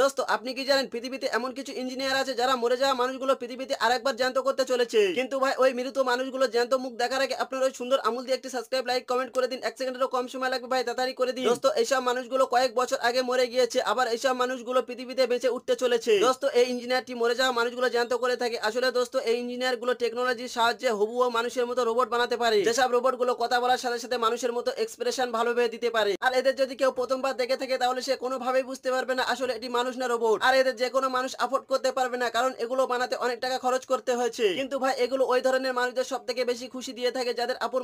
দোস্ত আপনি কি জানেন পৃথিবীতে এমন কিছু ইঞ্জিনিয়ার আছে যারা মরে যাওয়া মানুষগুলো পৃথিবীতে আরেকবার জ্যান্ত করতে চলেছে কিন্তু ভাই ওই মৃত মানুষগুলো জ্যান্ত মুখ দেখার আগে আপনার ওই সুন্দর আমুল দিয়ে একটি সাবস্ক্রাইব লাইক কমেন্ট করে দিন এক সেকেন্ডেরও কম সময় লাগবে ভাই তাড়াতাড়ি করে দিন দোস্ত এইসব মানুষগুলো কয়েক বছর আগে মরে গিয়েছে আবার এইসব মানুষগুলো পৃথিবীতে বেঁচে উঠতে চলেছে দোস্ত এই ইঞ্জিনিয়ারটি মরে যাওয়া মানুষগুলো জ্যান্ত করে থাকে আসলে দোস্ত এই ইঞ্জিনিয়ার গুলো টেকনোলজির সাহায্যে হবু মানুষের মতো রোবট বানাতে পারে যেসব রোবট গুলো কথা বলার সাথে সাথে মানুষের মতো এক্সপ্রেশন ভালোভাবে দিতে পারে আর এদের যদি কেউ প্রথমবার দেখে থাকে তাহলে সে কোনোভাবেই বুঝতে পারবে না আসলে এটি মানুষ মানুষ না রোবট আর এদের যে কোনো মানুষ আফোর্ড করতে পারবে না কারণ এগুলো বানাতে অনেক টাকা খরচ করতে হয়েছে কিন্তু ভাই এগুলো ওই ধরনের মানুষদের সব থেকে বেশি খুশি দিয়ে থাকে যাদের আপন